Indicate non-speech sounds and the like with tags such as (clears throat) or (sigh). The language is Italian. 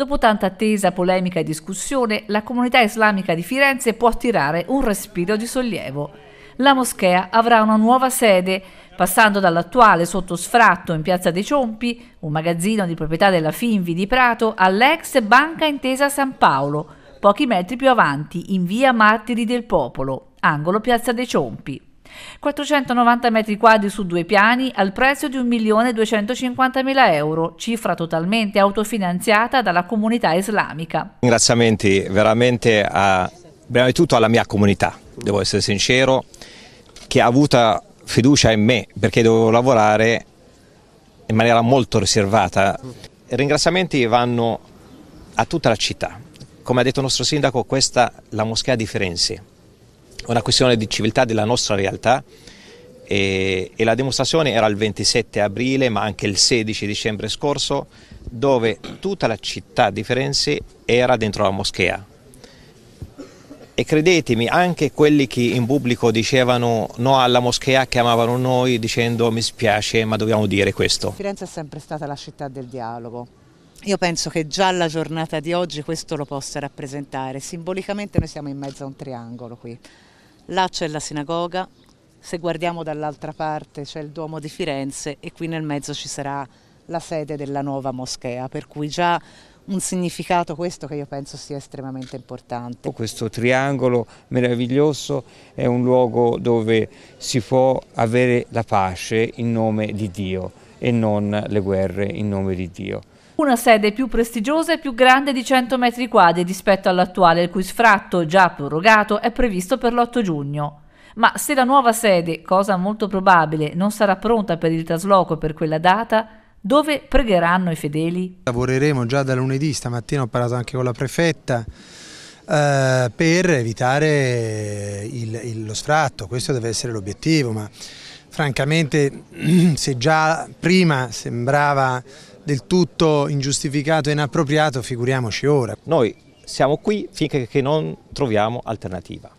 Dopo tanta attesa, polemica e discussione, la comunità islamica di Firenze può tirare un respiro di sollievo. La moschea avrà una nuova sede, passando dall'attuale sottosfratto in Piazza dei Ciompi, un magazzino di proprietà della Finvi di Prato, all'ex Banca Intesa San Paolo, pochi metri più avanti, in via Martiri del Popolo, angolo Piazza dei Ciompi. 490 metri quadri su due piani al prezzo di 1.250.000 euro, cifra totalmente autofinanziata dalla comunità islamica. Ringraziamenti veramente a, prima di tutto alla mia comunità, devo essere sincero, che ha avuto fiducia in me perché dovevo lavorare in maniera molto riservata. I ringraziamenti vanno a tutta la città. Come ha detto il nostro sindaco, questa è la moschea di Firenze una questione di civiltà della nostra realtà e, e la dimostrazione era il 27 aprile ma anche il 16 dicembre scorso dove tutta la città di Firenze era dentro la moschea e credetemi anche quelli che in pubblico dicevano no alla moschea chiamavano noi dicendo mi spiace ma dobbiamo dire questo. Firenze è sempre stata la città del dialogo. Io penso che già la giornata di oggi questo lo possa rappresentare. Simbolicamente noi siamo in mezzo a un triangolo qui. Là c'è la sinagoga, se guardiamo dall'altra parte c'è il Duomo di Firenze e qui nel mezzo ci sarà la sede della nuova moschea, per cui già un significato questo che io penso sia estremamente importante. Oh, questo triangolo meraviglioso è un luogo dove si può avere la pace in nome di Dio e non le guerre in nome di Dio una sede più prestigiosa e più grande di 100 metri quadri rispetto all'attuale, il cui sfratto, già prorogato, è previsto per l'8 giugno. Ma se la nuova sede, cosa molto probabile, non sarà pronta per il trasloco per quella data, dove pregheranno i fedeli? Lavoreremo già da lunedì, stamattina ho parlato anche con la prefetta, eh, per evitare il, il, lo sfratto, questo deve essere l'obiettivo, ma francamente (clears throat) se già prima sembrava del tutto ingiustificato e inappropriato, figuriamoci ora. Noi siamo qui finché non troviamo alternativa.